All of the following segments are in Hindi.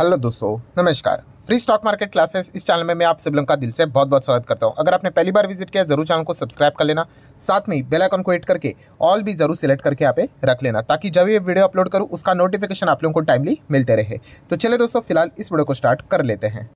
हेलो दोस्तों नमस्कार फ्री स्टॉक मार्केट क्लासेस इस चैनल में मैं आप सभी का दिल से बहुत बहुत स्वागत करता हूं अगर आपने पहली बार विजिट किया जरूर चैनल को सब्सक्राइब कर लेना साथ में ही बेल आइकन को हिट करके ऑल भी जरूर सिलेक्ट करके यहाँ पे रख लेना ताकि जब ये वीडियो अपलोड करूँ उसका नोटिफिकेशन आप लोगों को टाइमली मिलते रहे तो चले दोस्तों फिलहाल इस वीडियो को स्टार्ट कर लेते हैं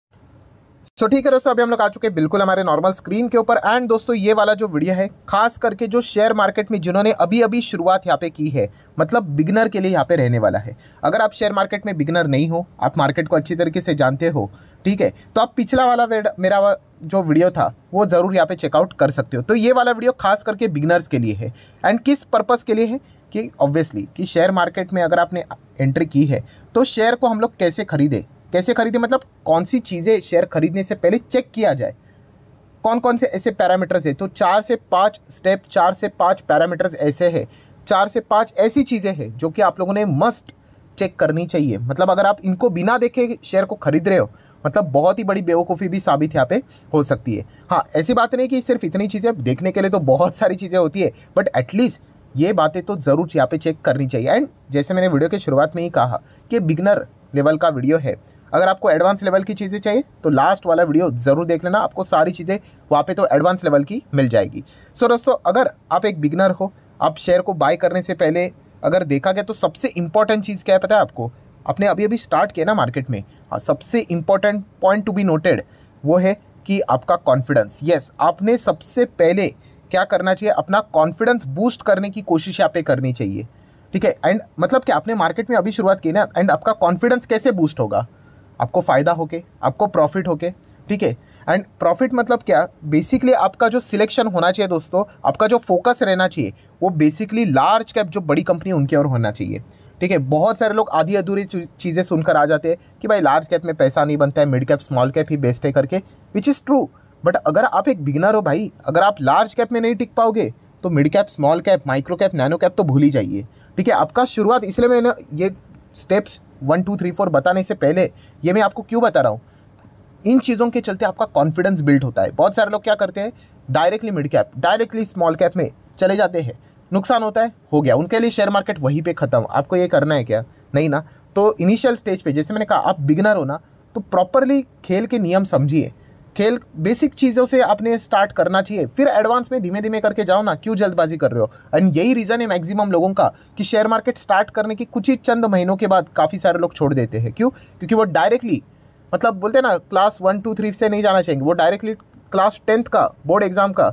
सो ठीक है दोस्तों अभी हम लोग आ चुके हैं बिल्कुल हमारे नॉर्मल स्क्रीन के ऊपर एंड दोस्तों ये वाला जो वीडियो है खास करके जो शेयर मार्केट में जिन्होंने अभी अभी शुरुआत यहाँ पे की है मतलब बिगनर के लिए यहाँ पे रहने वाला है अगर आप शेयर मार्केट में बिगनर नहीं हो आप मार्केट को अच्छी तरीके से जानते हो ठीक है तो आप पिछला वाला मेरा वा, जो वीडियो था वो ज़रूर यहाँ पे चेकआउट कर सकते हो तो ये वाला वीडियो खास करके बिगनर्स के लिए है एंड किस पर्पज़ के लिए है कि ऑब्वियसली कि शेयर मार्केट में अगर आपने एंट्री की है तो शेयर को हम लोग कैसे खरीदें कैसे खरीदें मतलब कौन सी चीज़ें शेयर खरीदने से पहले चेक किया जाए कौन कौन से ऐसे पैरामीटर्स है तो चार से पाँच स्टेप चार से पाँच पैरामीटर्स ऐसे है चार से पाँच ऐसी चीज़ें हैं जो कि आप लोगों ने मस्ट चेक करनी चाहिए मतलब अगर आप इनको बिना देखे शेयर को खरीद रहे हो मतलब बहुत ही बड़ी बेवकूफ़ी भी साबित यहाँ पे हो सकती है हाँ ऐसी बात नहीं कि सिर्फ इतनी चीज़ें देखने के लिए तो बहुत सारी चीज़ें होती है बट एटलीस्ट ये बातें तो ज़रूर यहाँ पे चेक करनी चाहिए एंड जैसे मैंने वीडियो के शुरुआत में ही कहा कि बिगनर लेवल का वीडियो है अगर आपको एडवांस लेवल की चीज़ें चाहिए तो लास्ट वाला वीडियो ज़रूर देख लेना आपको सारी चीज़ें वहाँ पे तो एडवांस लेवल की मिल जाएगी सो दोस्तों अगर आप एक बिगनर हो आप शेयर को बाय करने से पहले अगर देखा गया तो सबसे इंपॉर्टेंट चीज़ क्या है पता है आपको आपने अभी अभी स्टार्ट किया ना मार्केट में हाँ, सबसे important point to be noted वो है कि आपका कॉन्फिडेंस यस आपने सबसे पहले क्या करना चाहिए अपना कॉन्फिडेंस बूस्ट करने की कोशिश यहाँ पे करनी चाहिए ठीक है एंड मतलब कि आपने मार्केट में अभी शुरुआत की ना एंड आपका कॉन्फिडेंस कैसे बूस्ट होगा आपको फ़ायदा होके आपको प्रॉफिट होके ठीक है एंड प्रॉफिट मतलब क्या बेसिकली आपका जो सिलेक्शन होना चाहिए दोस्तों आपका जो फोकस रहना चाहिए वो बेसिकली लार्ज कैप जो बड़ी कंपनी उनके ओर होना चाहिए ठीक है बहुत सारे लोग आधी अधूरी चीज़ें सुनकर आ जाते हैं कि भाई लार्ज कैप में पैसा नहीं बनता है मिड कैप स्मॉल कैप ही बेस्ट है करके विच इज़ ट्रू बट अगर आप एक बिगनर हो भाई अगर आप लार्ज कैप में नहीं टिक पाओगे तो mid cap small cap micro cap nano cap तो भूल ही जाइए ठीक है आपका शुरुआत इसलिए मैंने ये steps one two three four बताने से पहले ये मैं आपको क्यों बता रहा हूँ इन चीज़ों के चलते आपका कॉन्फिडेंस बिल्ड होता है बहुत सारे लोग क्या करते हैं directly mid cap directly small cap में चले जाते हैं नुकसान होता है हो गया उनके लिए शेयर मार्केट वहीं पे ख़त्म आपको ये करना है क्या नहीं ना तो इनिशियल स्टेज पे जैसे मैंने कहा आप बिगनर हो ना तो प्रॉपरली खेल के नियम समझिए खेल बेसिक चीज़ों से आपने स्टार्ट करना चाहिए फिर एडवांस में धीमे धीमे करके जाओ ना क्यों जल्दबाजी कर रहे हो एंड यही रीज़न है मैक्सिमम लोगों का कि शेयर मार्केट स्टार्ट करने की कुछ ही चंद महीनों के बाद काफ़ी सारे लोग छोड़ देते हैं क्यों क्योंकि वो डायरेक्टली मतलब बोलते हैं ना क्लास वन टू थ्री से नहीं जाना चाहेंगे वो डायरेक्टली क्लास टेंथ का बोर्ड एग्जाम का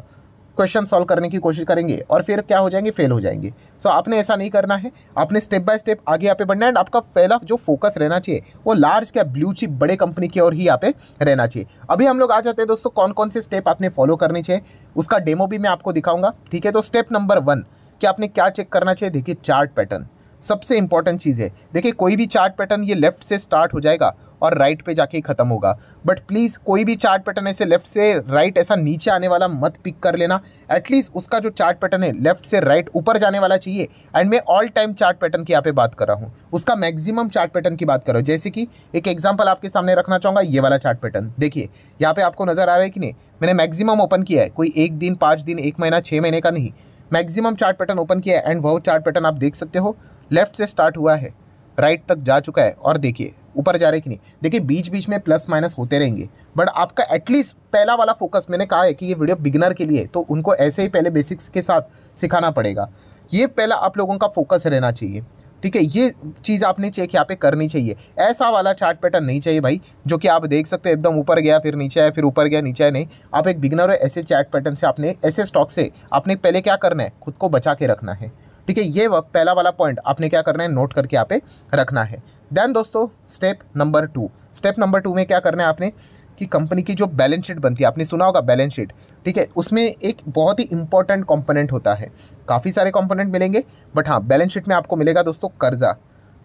क्वेश्चन सॉल्व करने की कोशिश करेंगे और फिर क्या हो जाएंगे फेल हो जाएंगे सो so, आपने ऐसा नहीं करना है आपने स्टेप बाय स्टेप आगे यहाँ पे बढ़ना है एंड आपका पहला जो फोकस रहना चाहिए वो लार्ज क्या ब्लू चिप बड़े कंपनी की ओर ही यहाँ पे रहना चाहिए अभी हम लोग आ जाते हैं दोस्तों कौन कौन से स्टेप आपने फॉलो करने चाहिए उसका डेमो भी मैं आपको दिखाऊंगा ठीक है तो स्टेप नंबर वन कि आपने क्या चेक करना चाहिए देखिए चार्ट पैटर्न सबसे इंपॉर्टेंट चीज़ है देखिए कोई भी चार्ट पैटर्न ये लेफ्ट से स्टार्ट हो जाएगा और राइट पे जाके ही ख़त्म होगा बट प्लीज़ कोई भी चार्ट पैटर्न ऐसे लेफ्ट से राइट ऐसा नीचे आने वाला मत पिक कर लेना एटलीस्ट उसका जो चार्ट पैटर्न है लेफ्ट से राइट ऊपर जाने वाला चाहिए एंड मैं ऑल टाइम चार्ट पैटर्न की यहाँ पे बात कर रहा हूँ उसका मैक्सिमम चार्ट पैटर्न की बात कर रहा हूँ जैसे कि एक एग्जाम्पल आपके सामने रखना चाहूँगा ये वाला चार्ट पैटर्न देखिए यहाँ पे आपको नज़र आ रहा है कि नहीं मैंने मैक्सिमम ओपन किया है कोई एक दिन पाँच दिन एक महीना छः महीने का नहीं मैक्सिमम चार्ट पैटर्न ओपन किया है एंड वह चार्ट पैटर्न आप देख सकते हो लेफ्ट से स्टार्ट हुआ है राइट तक जा चुका है और देखिए ऊपर जा रहे कि नहीं देखिए बीच बीच में प्लस माइनस होते रहेंगे बट आपका एटलीस्ट पहला वाला फोकस मैंने कहा है कि ये वीडियो बिगनर के लिए तो उनको ऐसे ही पहले बेसिक्स के साथ सिखाना पड़ेगा ये पहला आप लोगों का फोकस रहना चाहिए ठीक है ये चीज़ आपने चेक यहाँ पे करनी चाहिए ऐसा वाला चार्ट पैटर्न नहीं चाहिए भाई जो कि आप देख सकते हो एकदम ऊपर गया फिर नीचे आया फिर ऊपर गया नीचे आया नहीं आप एक बिगनर हो ऐसे चार्ट पैटर्न से आपने ऐसे स्टॉक से आपने पहले क्या करना है खुद को बचा के रखना है ठीक है ये पहला वाला पॉइंट आपने क्या करना है नोट करके यहाँ पे रखना है देन दोस्तों step number two step number two में क्या करना है आपने कि कंपनी की जो बैलेंस शीट बनती है आपने सुना होगा बैलेंस शीट ठीक है उसमें एक बहुत ही इंपॉर्टेंट कंपोनेंट होता है काफ़ी सारे कंपोनेंट मिलेंगे बट हाँ बैलेंस शीट में आपको मिलेगा दोस्तों कर्जा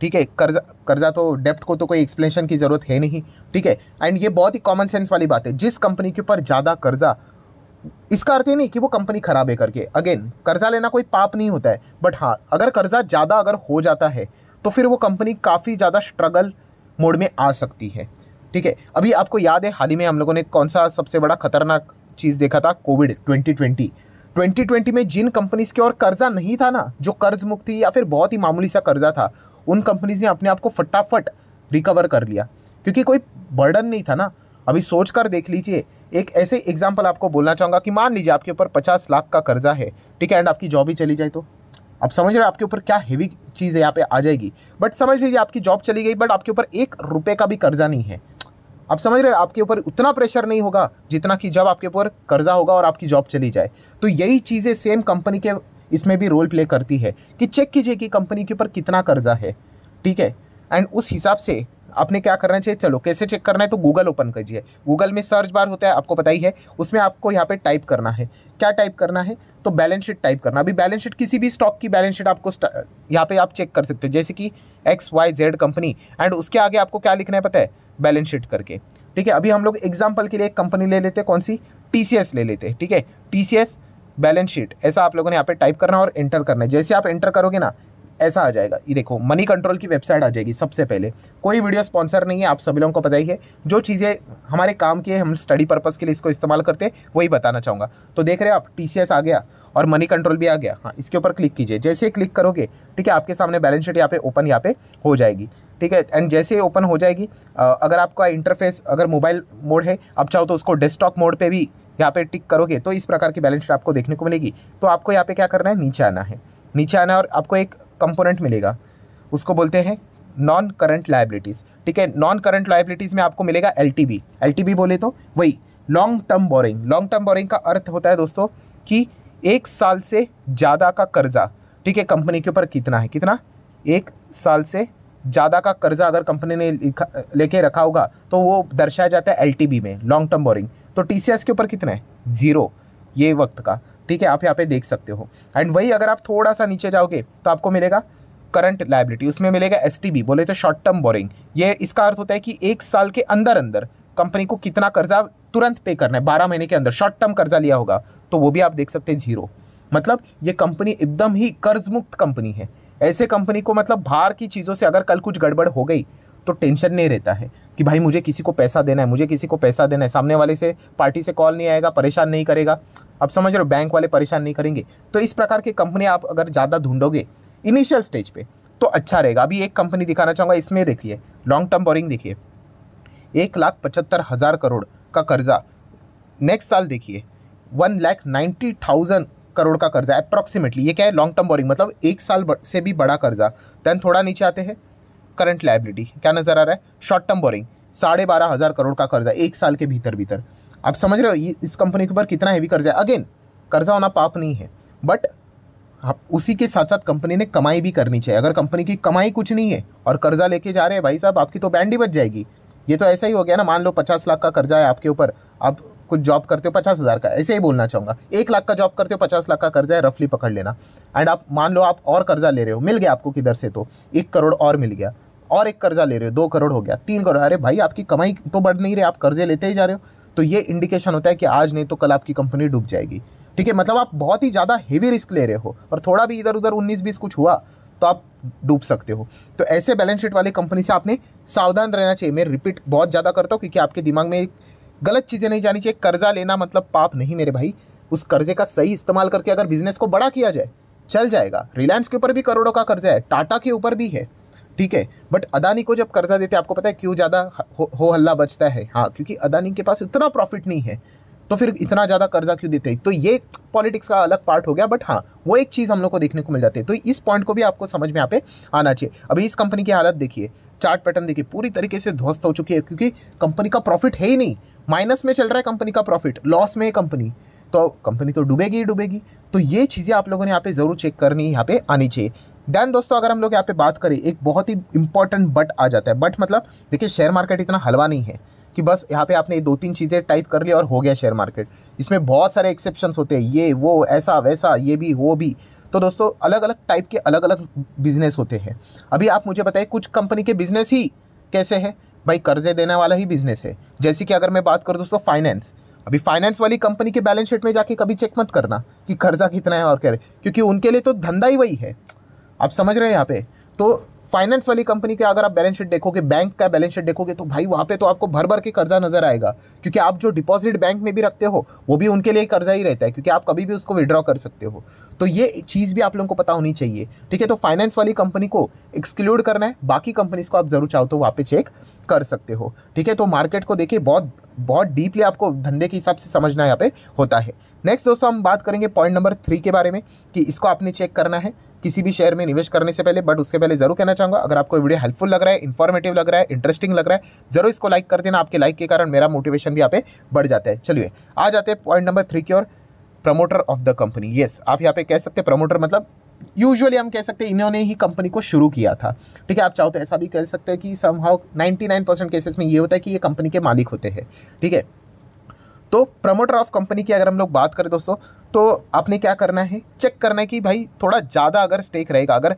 ठीक है कर्जा कर्जा तो डेप्ट को तो कोई एक्सप्लेनेशन की ज़रूरत है नहीं ठीक है एंड ये बहुत ही कॉमन सेंस वाली बात है जिस कंपनी के ऊपर ज़्यादा कर्जा इसका अर्थ ये नहीं कि वो कंपनी ख़राब है करके अगेन कर्ज़ा लेना कोई पाप नहीं होता है बट हाँ अगर कर्ज़ा ज़्यादा अगर हो जाता है तो फिर वो कंपनी काफ़ी ज़्यादा स्ट्रगल मोड में आ सकती है ठीक है अभी आपको याद है हाल ही में हम लोगों ने कौन सा सबसे बड़ा खतरनाक चीज़ देखा था कोविड 2020 2020 में जिन कंपनीज के और कर्जा नहीं था ना जो कर्ज मुक्त थी या फिर बहुत ही मामूली सा कर्जा था उन कंपनीज ने अपने आप को फटाफट रिकवर कर लिया क्योंकि कोई बर्डन नहीं था ना अभी सोच कर देख लीजिए एक ऐसे एग्जाम्पल आपको बोलना चाहूँगा कि मान लीजिए आपके ऊपर पचास लाख का कर्जा है ठीक है एंड आपकी जॉब ही चली जाए तो आप समझ रहे हो आपके ऊपर क्या हैवी चीज़ है यहाँ पे आ जाएगी बट समझ लीजिए आपकी जॉब चली गई बट आपके ऊपर एक रुपये का भी कर्जा नहीं है आप समझ रहे हो आपके ऊपर उतना प्रेशर नहीं होगा जितना कि जब आपके ऊपर कर्जा होगा और आपकी जॉब चली जाए तो यही चीज़ें सेम कंपनी के इसमें भी रोल प्ले करती है कि चेक कीजिए कि कंपनी के ऊपर कितना कर्जा है ठीक है एंड उस हिसाब से आपने क्या करना चाहिए चलो कैसे चेक करना है तो गूगल ओपन कीजिए गूगल में सर्च बार होता है आपको पता ही है उसमें आपको यहाँ पे टाइप करना है क्या टाइप करना है तो बैलेंस शीट टाइप करना अभी बैलेंस शीट किसी भी स्टॉक की बैलेंस शीट आपको यहाँ पे आप चेक कर सकते हो जैसे कि X Y Z company and उसके आगे आपको क्या लिखना है पता है बैलेंस शीट करके ठीक है अभी हम लोग एग्जाम्पल के लिए एक कंपनी ले लेते हैं कौन सी टी ले लेते हैं ठीक है टी बैलेंस शीट ऐसा आप लोगों ने यहाँ पे टाइप करना और एंटर करना है जैसे आप एंटर करोगे ना ऐसा आ जाएगा ये देखो मनी कंट्रोल की वेबसाइट आ जाएगी सबसे पहले कोई वीडियो स्पॉन्सर नहीं है आप सभी लोगों को पता ही है जो चीज़ें हमारे काम की है हम स्टडी पर्पज़ के लिए इसको इस्तेमाल करते हैं वही बताना चाहूँगा तो देख रहे हो आप टी आ गया और मनी कंट्रोल भी आ गया हाँ इसके ऊपर क्लिक कीजिए जैसे क्लिक करोगे ठीक है आपके सामने बैलेंस शीट यहाँ पे ओपन यहाँ पे हो जाएगी ठीक है एंड जैसे ही ओपन हो जाएगी अगर आपका इंटरफेस अगर मोबाइल मोड है आप चाहो तो उसको डेस्कटॉप मोड पे भी यहाँ पे टिक करोगे तो इस प्रकार की बैलेंस शीट आपको देखने को मिलेगी तो आपको यहाँ पे क्या करना है नीचे आना है नीचे आना और आपको एक कंपोनेंट मिलेगा उसको बोलते हैं नॉन करंट लाइबिलिटीज़ ठीक है नॉन करंट लाइबिलिटीज़ में आपको मिलेगा एल टी बोले तो वही long term borrowing long term borrowing का अर्थ होता है दोस्तों कि एक साल से ज़्यादा का कर्जा ठीक है कंपनी के ऊपर कितना है कितना एक साल से ज़्यादा का कर्जा अगर कंपनी ने लेके रखा होगा तो वो दर्शाया जाता है एल में लॉन्ग टर्म बोरिंग तो टी के ऊपर कितना है ज़ीरो ये वक्त का ठीक है आप यहाँ पे देख सकते हो एंड वही अगर आप थोड़ा सा नीचे जाओगे तो आपको मिलेगा करंट लाइबिलिटी उसमें मिलेगा एस बोले तो शॉर्ट टर्म बोरिंग ये इसका अर्थ होता है कि एक साल के अंदर अंदर कंपनी को कितना कर्जा तुरंत पे करना है बारह महीने के अंदर शॉर्ट टर्म कर्जा लिया होगा तो वो भी आप देख सकते हैं जीरो मतलब ये कंपनी एकदम ही कर्ज मुक्त कंपनी है ऐसे कंपनी को मतलब बाहर की चीज़ों से अगर कल कुछ गड़बड़ हो गई तो टेंशन नहीं रहता है कि भाई मुझे किसी को पैसा देना है मुझे किसी को पैसा देना है सामने वाले से पार्टी से कॉल नहीं आएगा परेशान नहीं करेगा आप समझ रहे हो बैंक वाले परेशान नहीं करेंगे तो इस प्रकार की कंपनी आप अगर ज़्यादा ढूंढोगे इनिशियल स्टेज पर तो अच्छा रहेगा अभी एक कंपनी दिखाना चाहूँगा इसमें देखिए लॉन्ग टर्म बोरिंग देखिए एक लाख पचहत्तर हज़ार करोड़ का कर्जा नेक्स्ट साल देखिए one lakh ninety thousand crore का कर्जा अप्रॉक्सीमेटली ये क्या है लॉन्ग टर्म बोरिंग मतलब एक साल से भी बड़ा कर्जा देन थोड़ा नीचे आते हैं करंट लाइबिलिटी क्या नज़र आ रहा है शॉर्ट टर्म बोरिंग साढ़े बारह हज़ार करोड़ का कर्जा एक साल के भीतर भीतर आप समझ रहे हो इस कंपनी के ऊपर कितना हैवी कर्जा है अगेन कर्जा होना पाप नहीं है बट आप उसी के साथ साथ कंपनी ने कमाई भी करनी चाहिए अगर कंपनी की कमाई कुछ नहीं है और कर्जा लेके जा रहे हैं भाई साहब आपकी तो बैंड ही बच जाएगी ये तो ऐसा ही हो गया ना मान लो पचास लाख का कर्जा है आपके ऊपर आप कुछ जॉब करते हो पचास हज़ार का ऐसे ही बोलना चाहूँगा एक लाख का जॉब करते हो पचास लाख का कर्जा है रफली पकड़ लेना एंड आप मान लो आप और कर्जा ले रहे हो मिल गया आपको किधर से तो एक करोड़ और मिल गया और एक कर्जा ले रहे हो दो करोड़ हो गया तीन करोड़ अरे भाई आपकी कमाई तो बढ़ नहीं रही आप कर्जे लेते ही जा रहे हो तो ये इंडिकेशन होता है कि आज नहीं तो कल आपकी कंपनी डूब जाएगी ठीक है मतलब आप बहुत ही ज़्यादा हेवी रिस्क ले रहे हो और थोड़ा भी इधर उधर उन्नीस बीस कुछ हुआ तो आप डूब सकते हो तो ऐसे बैलेंस शीट वाली कंपनी से आपने सावधान रहना चाहिए मैं रिपीट बहुत ज़्यादा करता हूँ क्योंकि आपके दिमाग में गलत चीज़ें नहीं जानी चाहिए कर्जा लेना मतलब पाप नहीं मेरे भाई उस कर्जे का सही इस्तेमाल करके अगर बिजनेस को बड़ा किया जाए चल जाएगा रिलायंस के ऊपर भी करोड़ों का कर्जा है टाटा के ऊपर भी है ठीक है बट अदानी को जब कर्जा देते आपको पता है क्यों ज़्यादा हो, हो हल्ला बचता है हाँ क्योंकि अदानी के पास इतना प्रॉफिट नहीं है तो फिर इतना ज़्यादा कर्जा क्यों देते हैं तो ये पॉलिटिक्स का अलग पार्ट हो गया बट हाँ वो एक चीज़ हम लोग को देखने को मिल जाती है तो इस पॉइंट को भी आपको समझ में यहाँ पे आना चाहिए अभी इस कंपनी की हालत देखिए चार्ट पैटर्न देखिए पूरी तरीके से ध्वस्त हो चुकी है क्योंकि कंपनी का प्रॉफिट है ही नहीं माइनस में चल रहा है कंपनी का प्रॉफिट लॉस में है कंपनी तो कंपनी तो डूबेगी ही डूबेगी तो ये चीज़ें आप लोगों ने यहाँ पे ज़रूर चेक करनी यहाँ पे आनी चाहिए देन दोस्तों अगर हम लोग यहाँ पे बात करें एक बहुत ही इंपॉर्टेंट बट आ जाता है बट मतलब देखिए शेयर मार्केट इतना हलवा नहीं है कि बस यहाँ पे आपने दो तीन चीज़ें टाइप कर ली और हो गया शेयर मार्केट इसमें बहुत सारे एक्सेप्शन होते हैं ये वो ऐसा वैसा ये भी वो भी तो दोस्तों अलग अलग टाइप के अलग अलग बिजनेस होते हैं अभी आप मुझे बताइए कुछ कंपनी के बिजनेस ही कैसे हैं भाई कर्जे देने वाला ही बिजनेस है जैसे कि अगर मैं बात करूँ दोस्तों फाइनेंस अभी फाइनेंस वाली कंपनी के बैलेंस शीट में जाके कभी चेक मत करना कि कर्जा कितना है और क्या क्योंकि उनके लिए तो धंधा ही वही है आप समझ रहे हैं यहाँ पे तो फाइनेंस वाली कंपनी के अगर आप बैलेंस शीट देखोगे बैंक का बैलेंस शीट देखोगे तो भाई वहाँ पे तो आपको भर भर के कर्जा नजर आएगा क्योंकि आप जो डिपॉजिट बैंक में भी रखते हो वो भी उनके लिए कर्जा ही रहता है क्योंकि आप कभी भी उसको विड्रॉ कर सकते हो तो ये चीज़ भी आप लोगों को पता होनी चाहिए ठीक है तो फाइनेंस वाली कंपनी को एक्सक्लूड करना है बाकी कंपनीज को आप जरूर चाहो तो वहाँ पे चेक कर सकते हो ठीक है तो मार्केट को देखिए बहुत बहुत डीपली आपको धंधे के हिसाब से समझना यहाँ पे होता है नेक्स्ट दोस्तों हम बात करेंगे पॉइंट नंबर थ्री के बारे में कि इसको आपने चेक करना है किसी भी शेयर में निवेश करने से पहले बट उसके पहले जरूर कहना चाहूंगा अगर आपको वीडियो हेल्पफुल लग रहा है इन्फॉर्मेटिव लग रहा है इंटरेस्टिंग लग रहा है जरूर इसको लाइक कर देना आपके लाइक के कारण मेरा मोटिवेशन भी यहाँ पे बढ़ जाता है चलिए आ जाते हैं पॉइंट नंबर थ्री की ओर promoter of the company yes आप यहाँ पे कह सकते हैं प्रमोटर मतलब यूजुअली हम कह सकते हैं इन्होंने ही कंपनी को शुरू किया था ठीक है आप चाहो तो ऐसा भी कह सकते हैं कि somehow ninety nine percent cases में ये होता है कि ये कंपनी के मालिक होते हैं ठीक है तो प्रमोटर ऑफ कंपनी की अगर हम लोग बात करें दोस्तों तो आपने क्या करना है चेक करना है कि भाई थोड़ा ज़्यादा अगर स्टेक रहेगा अगर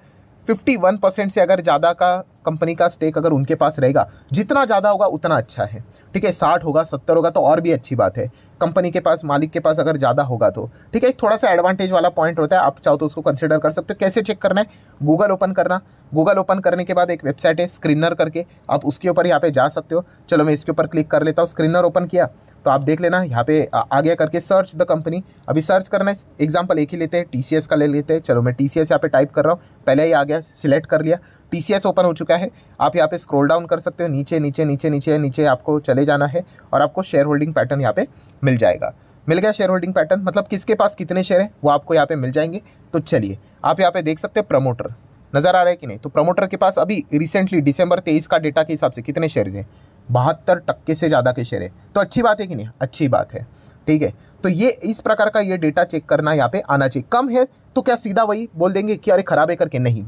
51 परसेंट से अगर ज़्यादा का कंपनी का स्टेक अगर उनके पास रहेगा जितना ज़्यादा होगा उतना अच्छा है ठीक है साठ होगा सत्तर होगा तो और भी अच्छी बात है कंपनी के पास मालिक के पास अगर ज़्यादा होगा तो ठीक है एक थोड़ा सा एडवांटेज वाला पॉइंट होता है आप चाहो तो उसको कंसिडर कर सकते हो कैसे चेक करना है गूगल ओपन करना गूगल ओपन करने के बाद एक वेबसाइट है स्क्रीनर करके आप उसके ऊपर यहाँ पे जा सकते हो चलो मैं इसके ऊपर क्लिक कर लेता हूँ स्क्रीनर ओपन किया तो आप देख लेना यहाँ पे आ गया करके सर्च द कंपनी अभी सर्च करना है एग्जाम्पल एक ही लेते हैं टी का ले लेते हैं चलो मैं टी सी यहाँ पे टाइप कर रहा हूँ पहले ही आ गया सिलेक्ट कर लिया टी ओपन हो चुका है आप यहाँ पे स्क्रॉल डाउन कर सकते हो नीचे नीचे नीचे नीचे नीचे आपको चले जाना है और आपको शेयर होल्डिंग पैटर्न यहाँ पे मिल जाएगा मिल गया शेयर होल्डिंग पैटर्न मतलब किसके पास कितने शेयर हैं वो आपको यहाँ पे मिल जाएंगे तो चलिए आप यहाँ पे देख सकते हैं प्रमोटर नज़र आ रहा है कि नहीं तो प्रमोटर के पास अभी रिसेंटली डिसंबर तेईस का डेटा के हिसाब से कितने शेयर हैं बहत्तर टक्के से ज़्यादा के शेयर है तो अच्छी बात है कि नहीं अच्छी बात है ठीक है तो ये इस प्रकार का ये डेटा चेक करना यहाँ पे आना चाहिए कम है तो क्या सीधा वही बोल देंगे कि अरे खराब है करके नहीं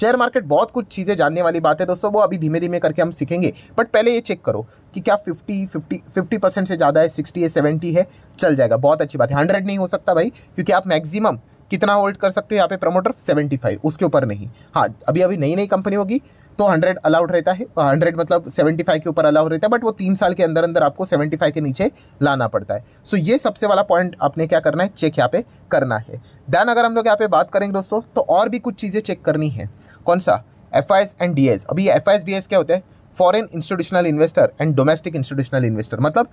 शेयर मार्केट बहुत कुछ चीज़ें जानने वाली बात है दोस्तों वो अभी धीमे धीमे करके हम सीखेंगे बट पहले ये चेक करो कि क्या 50 50 50 परसेंट से ज़्यादा है 60 है 70 है चल जाएगा बहुत अच्छी बात है 100 नहीं हो सकता भाई क्योंकि आप मैक्सिमम कितना होल्ड कर सकते हो यहाँ पे प्रमोटर 75 उसके ऊपर नहीं हाँ अभी अभी नई नई कंपनी होगी तो हंड्रेड अलाउड रहता है हंड्रेड मतलब सेवेंटी फाइव के ऊपर अलाउड रहता है बट वो तीन साल के अंदर अंदर आपको सेवेंटी फाइव के नीचे लाना पड़ता है सो so, ये सबसे वाला पॉइंट आपने क्या करना है चेक यहाँ पे करना है देन अगर हम लोग यहाँ पे बात करेंगे दोस्तों तो और भी कुछ चीज़ें चेक करनी है कौन सा एफ एंड डी अभी एफ एस क्या होते हैं foreign institutional investor and domestic institutional investor मतलब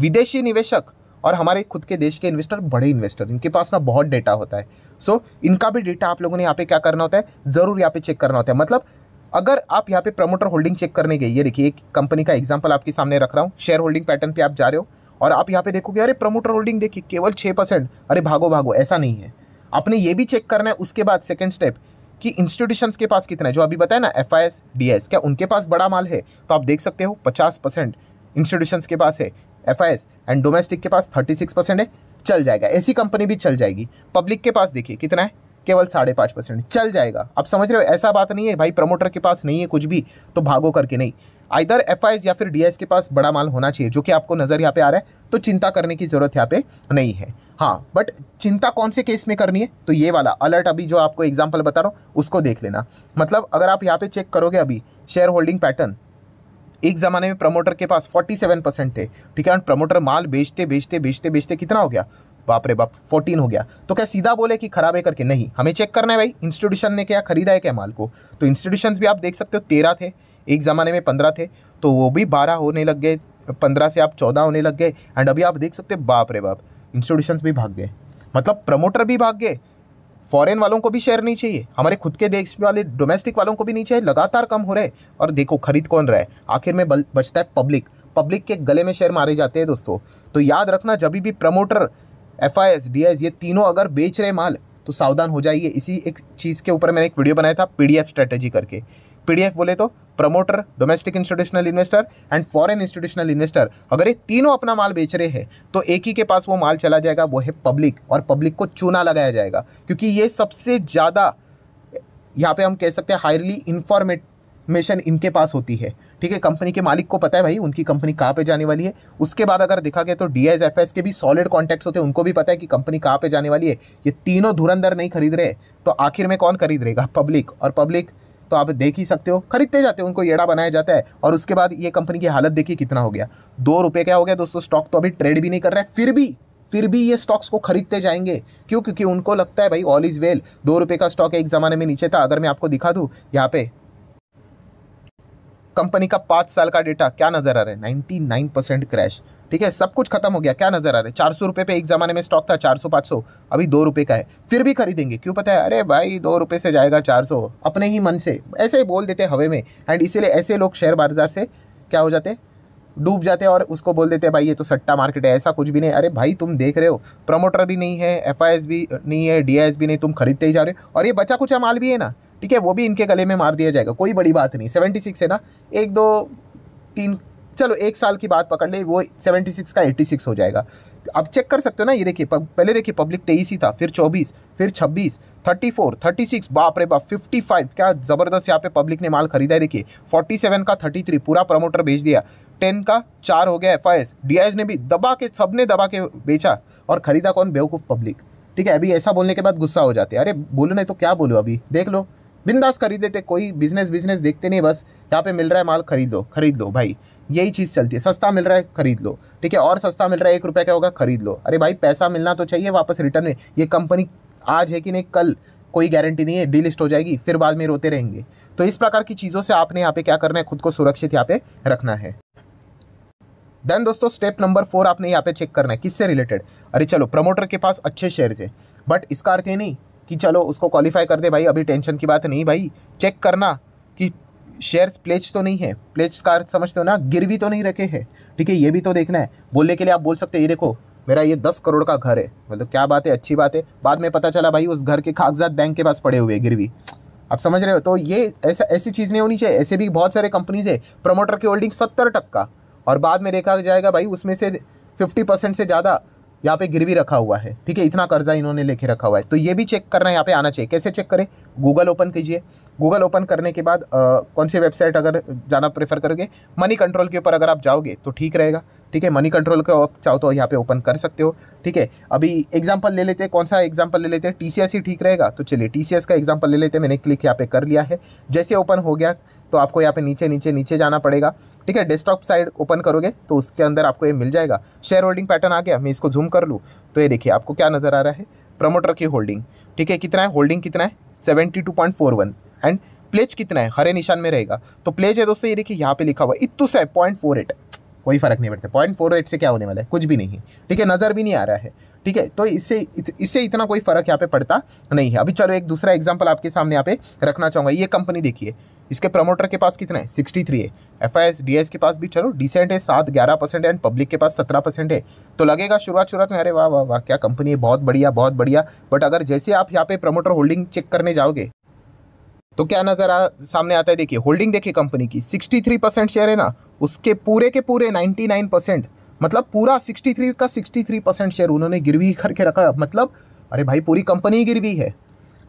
विदेशी निवेशक और हमारे खुद के देश के इन्वेस्टर बड़े इन्वेस्टर इनके पास ना बहुत डेटा होता है सो so, इनका भी डेटा आप लोगों ने यहाँ पे क्या करना होता है ज़रूर यहाँ पे चेक करना होता है मतलब अगर आप यहाँ पे प्रमोटर होल्डिंग चेक करने गए ये देखिए एक कंपनी का एग्जाम्पल आपके सामने रख रहा हूँ शेयर होल्डिंग पैटर्न पे आप जा रहे हो और आप यहाँ पे देखोगे अरे प्रमोटर होल्डिंग देखिए केवल छः परसेंट अरे भागो भागो ऐसा नहीं है आपने ये भी चेक करना है उसके बाद सेकेंड स्टेप कि इंस्टीट्यूशंस के पास कितना है जो अभी बताया ना F I S D S क्या उनके पास बड़ा माल है तो आप देख सकते हो पचास परसेंट इंस्टीट्यूशंस के पास है F I S and domestic के पास थर्टी सिक्स परसेंट है चल जाएगा ऐसी कंपनी भी चल जाएगी पब्लिक के पास देखिए कितना है केवल साढ़े पाँच परसेंट चल जाएगा आप समझ रहे हो ऐसा बात नहीं है भाई प्रमोटर के पास नहीं है कुछ भी तो भागो करके नहीं आइधर एफ या फिर डी के पास बड़ा माल होना चाहिए जो कि आपको नज़र यहाँ पे आ रहा है तो चिंता करने की ज़रूरत यहाँ पे नहीं है हाँ बट चिंता कौन से केस में करनी है तो ये वाला अलर्ट अभी जो आपको एग्जाम्पल बता रहा हूँ उसको देख लेना मतलब अगर आप यहाँ पे चेक करोगे अभी शेयर होल्डिंग पैटर्न एक ज़माने में प्रमोटर के पास 47 परसेंट थे ठीक है प्रमोटर माल बेचते बेचते बेचते बेचते कितना हो गया बाप रे बाप फोर्टीन हो गया तो क्या सीधा बोले कि खराब है करके नहीं हमें चेक करना है भाई इंस्टीट्यूशन ने क्या खरीदा है क्या माल को तो इंस्टीट्यूशन भी आप देख सकते हो तेरह थे एक ज़माने में पंद्रह थे तो वो भी बारह होने लग गए पंद्रह से आप चौदह होने लग गए एंड अभी आप देख सकते हो बाप रे बाप इंस्टीट्यूशन भी भाग गए मतलब प्रमोटर भी भाग गए फॉरेन वालों को भी शेयर नहीं चाहिए हमारे खुद के देश वाले डोमेस्टिक वालों को भी नहीं चाहिए लगातार कम हो रहे और देखो खरीद कौन रहा है आखिर में बचता है पब्लिक पब्लिक के गले में शेयर मारे जाते हैं दोस्तों तो याद रखना जब भी promoter F I S D I S ये तीनों अगर बेच रहे माल तो सावधान हो जाइए इसी एक चीज़ के ऊपर मैंने एक वीडियो बनाया था पी डी एफ स्ट्रेटेजी करके पीडीएफ बोले तो promoter domestic institutional investor and foreign institutional investor अगर ये तीनों अपना माल बेच रहे हैं तो एक ही के पास वो माल चला जाएगा वो है पब्लिक और पब्लिक को चूना लगाया जाएगा क्योंकि ये सबसे ज़्यादा यहाँ पे हम कह सकते हैं हाईली इंफॉर्मेट इनके पास होती है ठीक है कंपनी के मालिक को पता है भाई उनकी कंपनी कहाँ पे जाने वाली है उसके बाद अगर देखा गया तो डी के भी सॉलिड कॉन्टैक्ट्स होते हैं उनको भी पता है कि कंपनी कहाँ पे जाने वाली है ये तीनों धुरंधर नहीं खरीद रहे तो आखिर में कौन खरीद रहेगा पब्लिक और पब्लिक तो आप देख ही सकते हो खरीदते जाते हो उनको येड़ा बनाया जाता है और उसके बाद ये कंपनी की हालत देखिए कितना हो गया दो रुपये का हो गया दोस्तों स्टॉक तो अभी ट्रेड भी नहीं कर रहा है फिर भी फिर भी ये स्टॉक्स को खरीदते जाएंगे क्यों क्योंकि उनको लगता है भाई ऑल इज़ वेल दो रुपये का स्टॉक एक ज़माने में नीचे था अगर मैं आपको दिखा दूँ यहाँ पे कंपनी का पाँच साल का डेटा क्या नजर आ रहा है नाइन्टी नाइन परसेंट क्रैश ठीक है सब कुछ खत्म हो गया क्या नजर आ रहा है चार सौ रुपये पे एक जमाने में स्टॉक था चार सौ पाँच सौ अभी दो रुपये का है फिर भी खरीदेंगे क्यों पता है अरे भाई दो रुपये से जाएगा चार सौ अपने ही मन से ऐसे ही बोल देते हवे में एंड इसीलिए ऐसे लोग शेयर बाजार से क्या हो जाते डूब जाते और उसको बोल देते हैं भाई ये तो सट्टा मार्केट है ऐसा कुछ भी नहीं अरे भाई तुम देख रहे हो प्रमोटर भी नहीं है एफ भी नहीं है डी भी नहीं तुम खरीदते ही जा रहे हो और ये बचा कुछ माल भी है ना ठीक है वो भी इनके गले में मार दिया जाएगा कोई बड़ी बात नहीं सेवेंटी सिक्स है ना एक दो तीन चलो एक साल की बात पकड़ ले वो सेवेंटी सिक्स का एट्टी सिक्स हो जाएगा अब चेक कर सकते हो ना ये देखिए पहले देखिए पब्लिक तेईस ही था फिर चौबीस फिर छब्बीस थर्टी फोर थर्टी सिक्स बाप रे बाप फिफ्टी फाइव क्या ज़बरदस्त यहाँ पे पब्लिक ने माल खरीदा है देखिए फोर्टी सेवन का थर्टी थ्री पूरा प्रमोटर भेज दिया टेन का चार हो गया F I S D I S ने भी दबा के सब ने दबा के बेचा और ख़रीदा कौन बेवकूफ़ पब्लिक ठीक है अभी ऐसा बोलने के बाद गुस्सा हो जाते हैं अरे बोलो नहीं तो क्या बोलो अभी देख लो बिंदास खरीद लेते कोई बिजनेस बिजनेस देखते नहीं बस यहाँ पे मिल रहा है माल खरीद लो खरीद लो भाई यही चीज़ चलती है सस्ता मिल रहा है खरीद लो ठीक है और सस्ता मिल रहा है एक रुपये का होगा खरीद लो अरे भाई पैसा मिलना तो चाहिए वापस रिटर्न में ये कंपनी आज है कि नहीं कल कोई गारंटी नहीं है डीलिस्ट हो जाएगी फिर बाद में रोते रहेंगे तो इस प्रकार की चीज़ों से आपने यहाँ पे क्या करना है खुद को सुरक्षित यहाँ पे रखना है देन दोस्तों स्टेप नंबर फोर आपने यहाँ पे चेक करना है किससे रिलेटेड अरे चलो प्रमोटर के पास अच्छे शेयर्स है बट इसका अर्थ ये नहीं कि चलो उसको क्वालिफाई कर दे भाई अभी टेंशन की बात नहीं भाई चेक करना कि शेयर्स प्लेज तो नहीं है प्लेज का समझते हो ना गिरवी तो नहीं रखे हैं ठीक है ये भी तो देखना है बोलने के लिए आप बोल सकते हो ये देखो मेरा ये दस करोड़ का घर है मतलब क्या बात है अच्छी बात है बाद में पता चला भाई उस घर के कागजात बैंक के पास पड़े हुए गिरवी आप समझ रहे हो तो ये ऐसा ऐसी चीज़ नहीं होनी चाहिए ऐसे भी बहुत सारे कंपनीज है प्रमोटर की होल्डिंग सत्तर टक्का और बाद में देखा जाएगा भाई उसमें से फिफ्टी परसेंट से ज़्यादा यहाँ पे गिरवी रखा हुआ है ठीक है इतना कर्जा इन्होंने लेके रखा हुआ है तो ये भी चेक करना यहाँ पे आना चाहिए कैसे चेक करें गूगल ओपन कीजिए गूगल ओपन करने के बाद आ, कौन सी वेबसाइट अगर जाना प्रेफर करोगे मनी कंट्रोल के ऊपर अगर आप जाओगे तो ठीक रहेगा ठीक है मनी कंट्रोल का चाहो तो यहाँ पे ओपन कर सकते हो ठीक है अभी एग्जांपल ले लेते हैं कौन सा एग्जांपल ले लेते हैं टी ही ठीक रहेगा तो चलिए टी का एग्जांपल ले लेते हैं मैंने क्लिक यहाँ पे कर लिया है जैसे ओपन हो गया तो आपको यहाँ पे नीचे नीचे नीचे जाना पड़ेगा ठीक है डेस्कटॉप साइड ओपन करोगे तो उसके अंदर आपको ये मिल जाएगा शेयर होल्डिंग पैटर्न आ गया मैं इसको जूम कर लूँ तो ये देखिए आपको क्या नज़र आ रहा है प्रमोटर की होल्डिंग ठीक है कितना है होल्डिंग कितना है seventy two point four one and pledge कितना है हरे निशान में रहेगा तो प्लेज है दोस्तों ये देखिए यहाँ पे लिखा हुआ है इतू पॉइंट फोर एट कोई फ़र्क नहीं पड़ता पॉइंट फोर एट से क्या होने वाला है कुछ भी नहीं ठीक है नज़र भी नहीं आ रहा है ठीक है तो इससे इससे इतना कोई फ़र्क यहाँ पे पड़ता नहीं है अभी चलो एक दूसरा एग्जाम्पल आपके सामने यहाँ पे रखना चाहूँगा ये कंपनी देखिए इसके प्रमोटर के पास कितना है सिक्सटी थ्री है F I S D S के पास भी चलो डिसेंट है सात ग्यारह परसेंट एंड पब्लिक के पास सत्रह परसेंट है तो लगेगा शुरुआत शुरुआत में अरे वाह वाह वाह क्या कंपनी है बहुत बढ़िया बहुत बढ़िया बट अगर जैसे आप यहाँ पे प्रमोटर होल्डिंग चेक करने जाओगे तो क्या नज़र आ सामने आता है देखिए होल्डिंग देखिए कंपनी की 63 परसेंट शेयर है ना उसके पूरे के पूरे 99 परसेंट मतलब पूरा 63 का 63 परसेंट शेयर उन्होंने गिरवी करके रखा मतलब अरे भाई पूरी कंपनी ही गिरवी है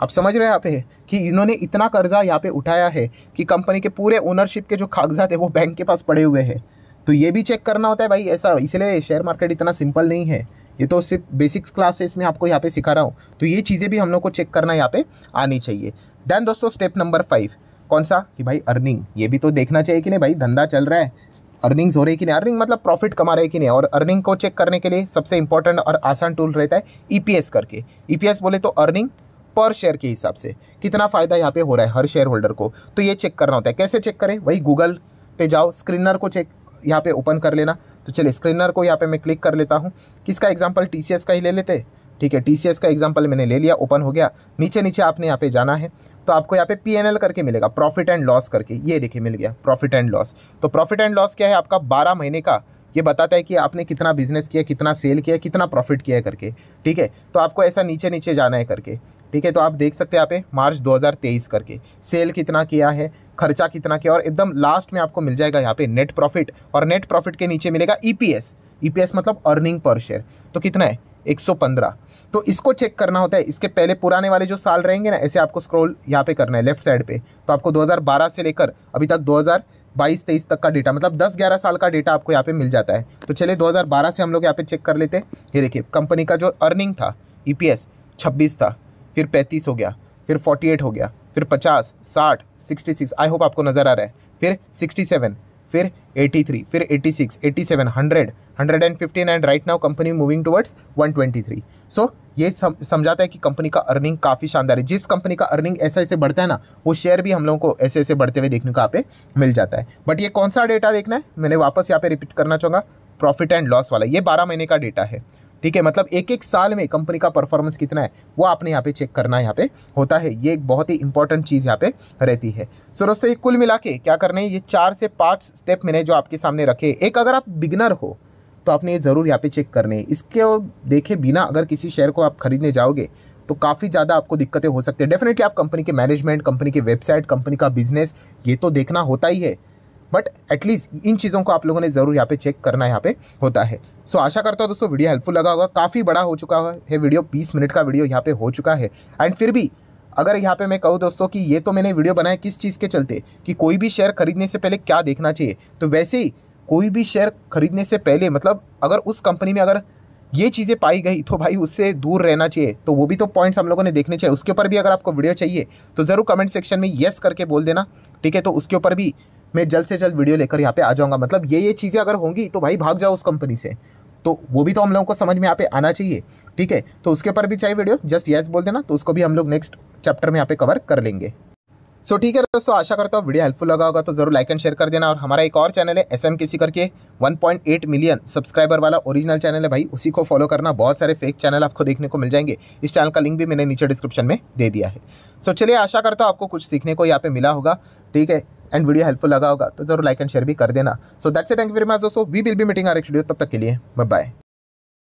आप समझ रहे हैं यहाँ पे कि इन्होंने इतना कर्जा यहाँ पे उठाया है कि कंपनी के पूरे ओनरशिप के जो कागजात है वो बैंक के पास पड़े हुए हैं तो ये भी चेक करना होता है भाई ऐसा इसलिए शेयर मार्केट इतना सिंपल नहीं है ये तो सिर्फ बेसिक्स क्लासेस में आपको यहाँ पे सिखा रहा हूँ तो ये चीज़ें भी हम लोग को चेक करना यहाँ पे आनी चाहिए दैन दोस्तों स्टेप नंबर फाइव कौन सा कि भाई अर्निंग ये भी तो देखना चाहिए कि नहीं भाई धंधा चल रहा है अर्निंग्स हो रही कि नहीं अर्निंग मतलब प्रॉफिट कमा रहे कि नहीं और अर्निंग को चेक करने के लिए सबसे इंपॉर्टेंट और आसान टूल रहता है ई e करके ईपीएस e बोले तो अर्निंग पर शेयर के हिसाब से कितना फ़ायदा यहाँ पे हो रहा है हर शेयर होल्डर को तो ये चेक करना होता है कैसे चेक करें वही गूगल पे जाओ स्क्रीनर को चेक यहाँ पे ओपन कर लेना तो चलिए स्क्रीनर को यहाँ पे मैं क्लिक कर लेता हूँ किसका एग्जाम्पल टी का ही ले लेते ठीक है टी का एग्जाम्पल मैंने ले लिया ओपन हो गया नीचे नीचे आपने यहाँ पे जाना है तो आपको यहाँ पे पीएनएल करके मिलेगा प्रॉफिट एंड लॉस करके ये देखिए मिल गया प्रॉफिट एंड लॉस तो प्रॉफिट एंड लॉस क्या है आपका बारह महीने का ये बताता है कि आपने कितना बिजनेस किया कितना सेल किया कितना प्रॉफिट किया करके ठीक है तो आपको ऐसा नीचे नीचे जाना है करके ठीक है तो आप देख सकते हैं यहाँ पे मार्च 2023 करके सेल कितना किया है खर्चा कितना किया और एकदम लास्ट में आपको मिल जाएगा यहाँ पे नेट प्रॉफिट और नेट प्रॉफिट के नीचे मिलेगा ईपीएस e ईपीएस e मतलब अर्निंग पर शेयर तो कितना है 115 तो इसको चेक करना होता है इसके पहले पुराने वाले जो साल रहेंगे ना ऐसे आपको स्क्रोल यहाँ पे करना है लेफ्ट साइड पर तो आपको दो से लेकर अभी तक दो 22 23 तक का डेटा मतलब 10 11 साल का डेटा आपको यहाँ पे मिल जाता है तो चलिए 2012 से हम लोग यहाँ पे चेक कर लेते हैं ये देखिए कंपनी का जो अर्निंग था ई e पी था फिर पैंतीस हो गया फिर फोर्टी हो गया फिर पचास साठ सिक्सटी सिक्स आई होप आपको नज़र आ रहा है फिर सिक्सटी सेवन फिर 83, फिर 86, 87, 100, hundred and right now company moving towards 123. So so, ये समझाता है कि कंपनी का अर्निंग काफ़ी शानदार है जिस कंपनी का अर्निंग ऐसे ऐसे बढ़ता है ना वो शेयर भी हम लोगों को ऐसे ऐसे बढ़ते हुए देखने को यहाँ पे मिल जाता है बट ये कौन सा डेटा देखना है मैंने वापस यहाँ पे रिपीट करना चाहूँगा प्रॉफिट एंड लॉस वाला ये बारह महीने का डेटा है ठीक है मतलब एक एक साल में कंपनी का परफॉर्मेंस कितना है वो आपने यहाँ पे चेक करना यहाँ पे होता है ये एक बहुत ही इंपॉर्टेंट चीज़ यहाँ पे रहती है सो दोस्तों ये कुल मिला के क्या करना है ये चार से पाँच स्टेप मैंने जो आपके सामने रखे एक अगर आप बिगनर हो तो आपने ये ज़रूर यहाँ पे चेक करने इसके देखे बिना अगर किसी शेयर को आप खरीदने जाओगे तो काफ़ी ज़्यादा आपको दिक्कतें हो सकती है डेफिनेटली आप कंपनी के मैनेजमेंट कंपनी की वेबसाइट कंपनी का बिजनेस ये तो देखना होता ही है बट एटलीस्ट इन चीज़ों को आप लोगों ने ज़रूर यहाँ पे चेक करना यहाँ पे होता है सो so, आशा करता हूँ दोस्तों वीडियो हेल्पफुल लगा होगा काफ़ी बड़ा हो चुका है वीडियो बीस मिनट का वीडियो यहाँ पे हो चुका है एंड फिर भी अगर यहाँ पे मैं कहूँ दोस्तों कि ये तो मैंने वीडियो बनाया किस चीज़ के चलते कि कोई भी शेयर खरीदने से पहले क्या देखना चाहिए तो वैसे ही कोई भी शेयर खरीदने से पहले मतलब अगर उस कंपनी में अगर ये चीज़ें पाई गई तो भाई उससे दूर रहना चाहिए तो वो भी तो पॉइंट्स हम लोगों ने देखने चाहिए उसके ऊपर भी अगर आपको वीडियो चाहिए तो ज़रूर कमेंट सेक्शन में येस करके बोल देना ठीक है तो उसके ऊपर भी मैं जल्द से जल्द वीडियो लेकर यहाँ पे आ जाऊँगा मतलब ये ये चीज़ें अगर होंगी तो भाई भाग जाओ उस कंपनी से तो वो भी तो हम लोगों को समझ में यहाँ पे आना चाहिए ठीक है तो उसके ऊपर भी चाहिए वीडियो जस्ट येस बोल देना तो उसको भी हम लोग नेक्स्ट चैप्टर में यहाँ पे कवर कर लेंगे सो ठीक है दोस्तों आशा करता हूँ वीडियो हेल्पफुल लगा होगा तो जरूर लाइक एंड शेयर कर देना और हमारा एक और चैनल है एस एम किसी करके 1.8 मिलियन सब्सक्राइबर वाला ओरिजिनल चैनल है भाई उसी को फॉलो करना बहुत सारे फेक चैनल आपको देखने को मिल जाएंगे इस चैनल का लिंक भी मैंने नीचे डिस्क्रिप्शन में दे दिया है सो चलिए आशा करता हूँ आपको कुछ सीखने को यहाँ पे मिला होगा ठीक है एंड वीडियो हेल्पफुल लगा होगा तो जरूर लाइक एंड शेयर भी कर देना so that's it thank you very much दोस्तों we will be meeting our next video तब तक के लिए बाय बाय